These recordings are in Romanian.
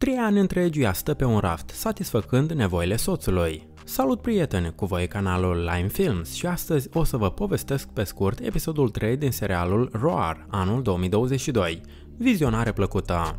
Trei ani întregi ea stă pe un raft, satisfăcând nevoile soțului. Salut prieteni, cu voi canalul Lime Films și astăzi o să vă povestesc pe scurt episodul 3 din serialul Roar, anul 2022. Vizionare plăcută!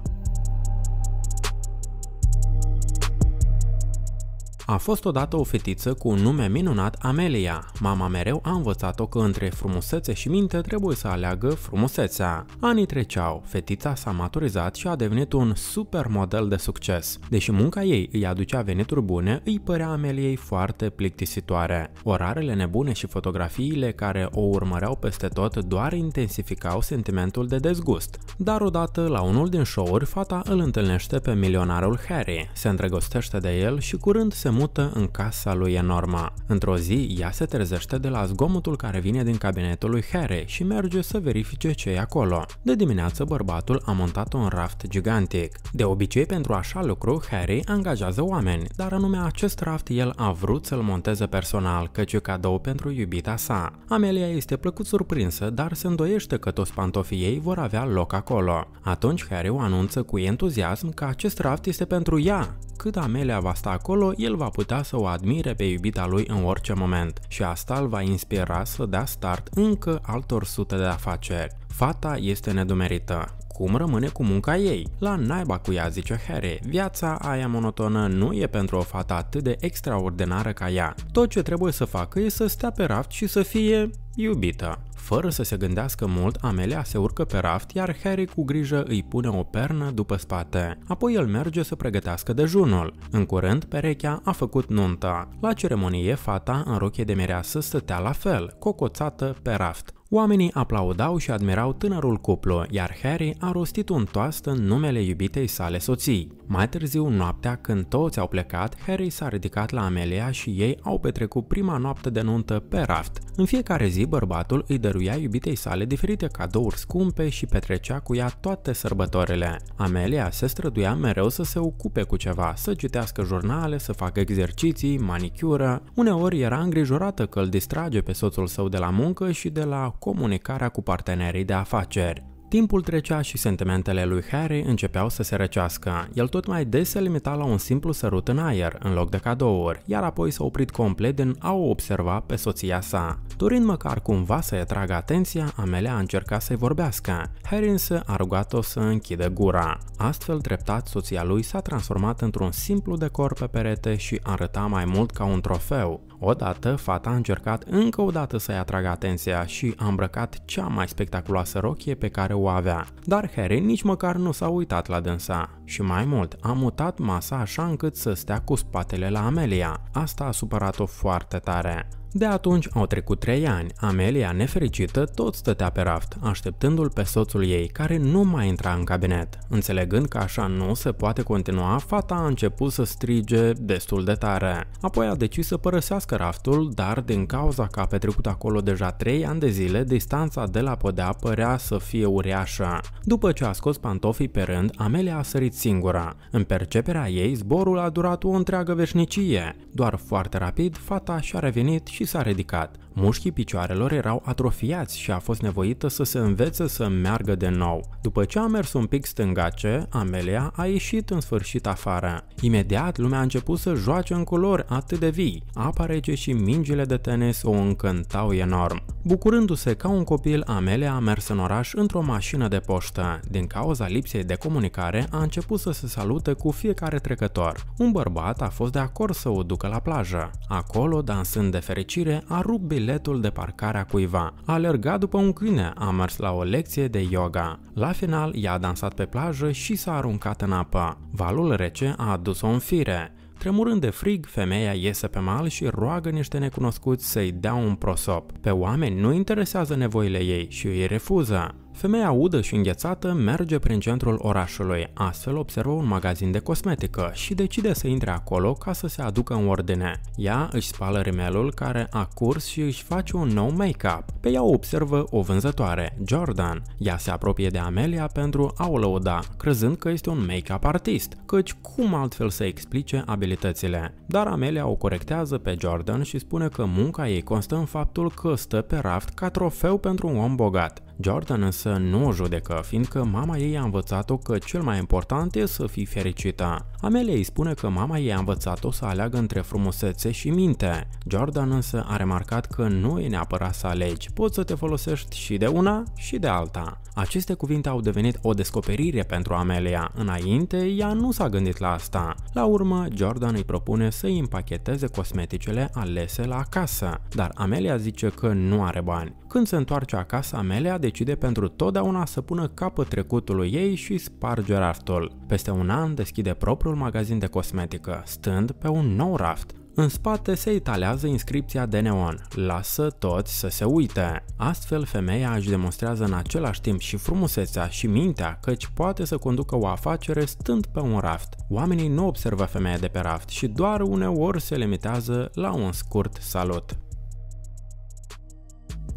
A fost odată o fetiță cu un nume minunat Amelia. Mama mereu a învățat-o că între frumusețe și minte trebuie să aleagă frumusețea. Anii treceau, fetița s-a maturizat și a devenit un super model de succes. Deși munca ei îi aducea venituri bune, îi părea Ameliei foarte plictisitoare. Orarele nebune și fotografiile care o urmăreau peste tot doar intensificau sentimentul de dezgust. Dar odată, la unul din show-uri, fata îl întâlnește pe milionarul Harry, se îndrăgostește de el și curând se mută în casa lui Enorma. Într-o zi, ea se trezește de la zgomotul care vine din cabinetul lui Harry și merge să verifice ce e acolo. De dimineață, bărbatul a montat un raft gigantic. De obicei, pentru așa lucru, Harry angajează oameni, dar anume acest raft el a vrut să-l monteze personal, căci e cadou pentru iubita sa. Amelia este plăcut surprinsă, dar se îndoiește că toți pantofii ei vor avea loc acolo. Atunci Harry o anunță cu entuziasm că acest raft este pentru ea, cât Amelia va sta acolo, el va putea să o admire pe iubita lui în orice moment și asta îl va inspira să dea start încă altor sute de afaceri. Fata este nedumerită acum rămâne cu munca ei. La naiba cu ea, zice Harry, viața aia monotonă nu e pentru o fată atât de extraordinară ca ea. Tot ce trebuie să facă e să stea pe raft și să fie iubită. Fără să se gândească mult, Amelia se urcă pe raft, iar Harry cu grijă îi pune o pernă după spate. Apoi el merge să pregătească dejunul. În curând, perechea a făcut nunta. La ceremonie, fata în rochie de mireasă stătea la fel, cocoțată pe raft. Oamenii aplaudau și admirau tânărul cuplu, iar Harry a rostit un toast în numele iubitei sale soții. Mai târziu, noaptea, când toți au plecat, Harry s-a ridicat la Amelia și ei au petrecut prima noapte de nuntă pe raft. În fiecare zi, bărbatul îi dăruia iubitei sale diferite cadouri scumpe și petrecea cu ea toate sărbătorile. Amelia se străduia mereu să se ocupe cu ceva, să citească jurnale, să facă exerciții, manicură. Uneori era îngrijorată că îl distrage pe soțul său de la muncă și de la comunicarea cu partenerii de afaceri. Timpul trecea și sentimentele lui Harry începeau să se răcească. El tot mai des se limita la un simplu sărut în aer, în loc de cadouri, iar apoi s-a oprit complet din a o observa pe soția sa. Turind măcar cumva să-i atragă atenția, Amelia a încercat să-i vorbească. Harry însă a rugat-o să închidă gura. Astfel, treptat, soția lui s-a transformat într-un simplu decor pe perete și arăta mai mult ca un trofeu. Odată, fata a încercat încă o dată să-i atragă atenția și a îmbrăcat cea mai spectaculoasă rochie pe care o avea, dar Harry nici măcar nu s-a uitat la dânsa. Și mai mult, a mutat masa așa încât să stea cu spatele la Amelia. Asta a supărat-o foarte tare. De atunci au trecut trei ani. Amelia, nefericită, tot stătea pe raft, așteptându-l pe soțul ei, care nu mai intra în cabinet. Înțelegând că așa nu se poate continua, fata a început să strige destul de tare. Apoi a decis să părăsească raftul, dar din cauza că a petrecut acolo deja trei ani de zile, distanța de la podea părea să fie uriașă. După ce a scos pantofii pe rând, Amelia a sărit singură. În perceperea ei, zborul a durat o întreagă veșnicie. Doar foarte rapid, fata și-a revenit și s-a ridicat. Mușchii picioarelor erau atrofiați și a fost nevoită să se învețe să meargă de nou. După ce a mers un pic stângace, Amelia a ieșit în sfârșit afară. Imediat, lumea a început să joace în culori atât de vii. Apa rece și mingile de tenis o încântau enorm. Bucurându-se ca un copil, Amelia a mers în oraș într-o mașină de poștă. Din cauza lipsei de comunicare, a început să se salute cu fiecare trecător. Un bărbat a fost de acord să o ducă la plajă. Acolo, dansând de fericire, a rupt biletul de parcare a cuiva. A alergat după un câine, a mers la o lecție de yoga. La final, ea a dansat pe plajă și s-a aruncat în apă. Valul rece a adus-o în fire. Tremurând de frig, femeia iese pe mal și roagă niște necunoscuți să-i dea un prosop. Pe oameni nu interesează nevoile ei și îi refuză. Femeia udă și înghețată merge prin centrul orașului, astfel observă un magazin de cosmetică și decide să intre acolo ca să se aducă în ordine. Ea își spală rimelul care a curs și își face un nou make-up. Pe ea o observă o vânzătoare, Jordan. Ea se apropie de Amelia pentru a o lăuda, crezând că este un make-up artist, căci cum altfel să explice abilitățile. Dar Amelia o corectează pe Jordan și spune că munca ei constă în faptul că stă pe raft ca trofeu pentru un om bogat. Jordan însă nu o judecă, fiindcă mama ei a învățat-o că cel mai important e să fii fericită. Amelia îi spune că mama ei a învățat-o să aleagă între frumusețe și minte. Jordan însă a remarcat că nu e neapărat să alegi, poți să te folosești și de una și de alta. Aceste cuvinte au devenit o descoperire pentru Amelia. Înainte, ea nu s-a gândit la asta. La urmă, Jordan îi propune să îi împacheteze cosmeticele alese la casă, dar Amelia zice că nu are bani. Când se întoarce acasă, Amelia decide pentru totdeauna să pună capăt trecutului ei și sparge raftul. Peste un an deschide propriul magazin de cosmetică, stând pe un nou raft. În spate se italează inscripția de neon, lasă toți să se uite. Astfel, femeia își demonstrează în același timp și frumusețea și mintea, căci poate să conducă o afacere stând pe un raft. Oamenii nu observă femeia de pe raft și doar uneori se limitează la un scurt salut.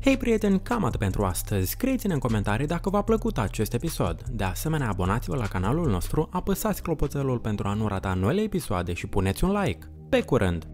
Hei prieteni, cam atât pentru astăzi. Scrieți-ne în comentarii dacă v-a plăcut acest episod. De asemenea, abonați-vă la canalul nostru, apăsați clopoțelul pentru a nu rata noile episoade și puneți un like. Pe curând!